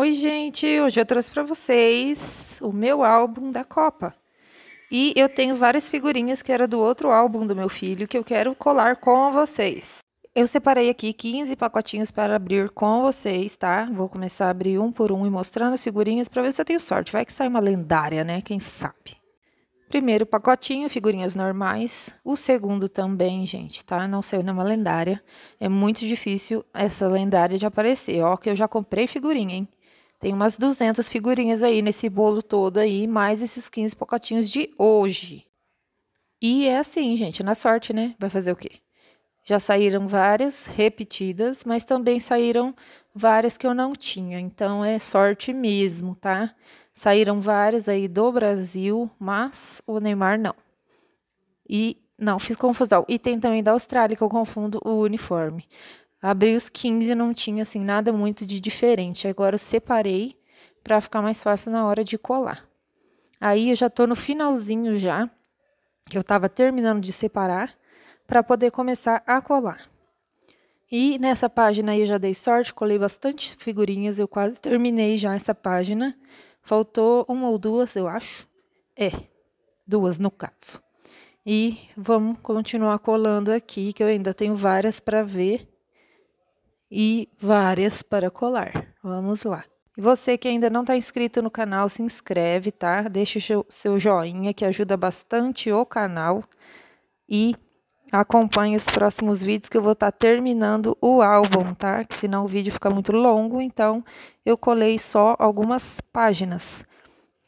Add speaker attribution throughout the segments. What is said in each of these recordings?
Speaker 1: Oi, gente! Hoje eu trouxe para vocês o meu álbum da Copa. E eu tenho várias figurinhas que era do outro álbum do meu filho que eu quero colar com vocês. Eu separei aqui 15 pacotinhos para abrir com vocês, tá? Vou começar a abrir um por um e mostrando as figurinhas para ver se eu tenho sorte. Vai que sai uma lendária, né? Quem sabe? Primeiro pacotinho, figurinhas normais. O segundo também, gente, tá? Não saiu nenhuma lendária. É muito difícil essa lendária de aparecer. Ó, que eu já comprei figurinha, hein? Tem umas 200 figurinhas aí nesse bolo todo aí, mais esses 15 pacotinhos de hoje. E é assim, gente, na sorte, né? Vai fazer o quê? Já saíram várias repetidas, mas também saíram várias que eu não tinha. Então é sorte mesmo, tá? Saíram várias aí do Brasil, mas o Neymar não. E não, fiz confusão. E tem também da Austrália que eu confundo o uniforme. Abri os 15 não tinha assim nada muito de diferente. Agora eu separei para ficar mais fácil na hora de colar. Aí eu já tô no finalzinho já, que eu tava terminando de separar para poder começar a colar. E nessa página aí eu já dei sorte, colei bastante figurinhas, eu quase terminei já essa página. Faltou uma ou duas, eu acho. É, duas no caso. E vamos continuar colando aqui, que eu ainda tenho várias para ver e várias para colar. Vamos lá. E você que ainda não está inscrito no canal, se inscreve, tá? Deixa o seu joinha que ajuda bastante o canal e acompanhe os próximos vídeos que eu vou estar tá terminando o álbum, tá? Que senão o vídeo fica muito longo, então eu colei só algumas páginas.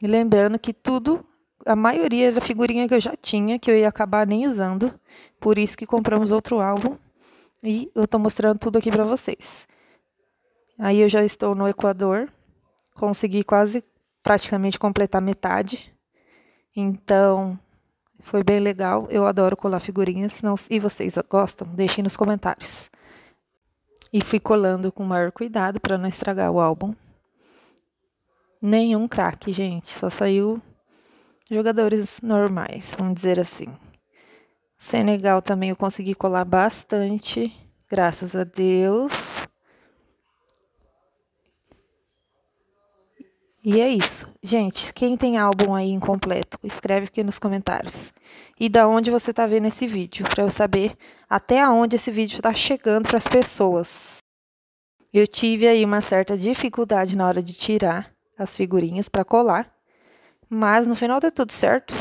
Speaker 1: E lembrando que tudo, a maioria da figurinha que eu já tinha, que eu ia acabar nem usando, por isso que compramos outro álbum e eu tô mostrando tudo aqui para vocês. Aí eu já estou no Equador. Consegui quase praticamente completar metade. Então, foi bem legal. Eu adoro colar figurinhas. Não, e vocês gostam? Deixem nos comentários. E fui colando com o maior cuidado para não estragar o álbum. Nenhum craque, gente. Só saiu jogadores normais, vamos dizer assim. Senegal também eu consegui colar bastante, graças a Deus. E é isso. Gente, quem tem álbum aí incompleto, escreve aqui nos comentários. E da onde você tá vendo esse vídeo, para eu saber até onde esse vídeo está chegando para as pessoas. Eu tive aí uma certa dificuldade na hora de tirar as figurinhas para colar, mas no final deu tá tudo certo.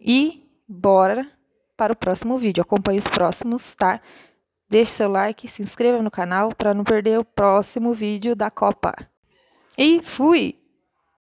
Speaker 1: E bora para o próximo vídeo. Acompanhe os próximos, tá? Deixe seu like, se inscreva no canal para não perder o próximo vídeo da Copa. E fui!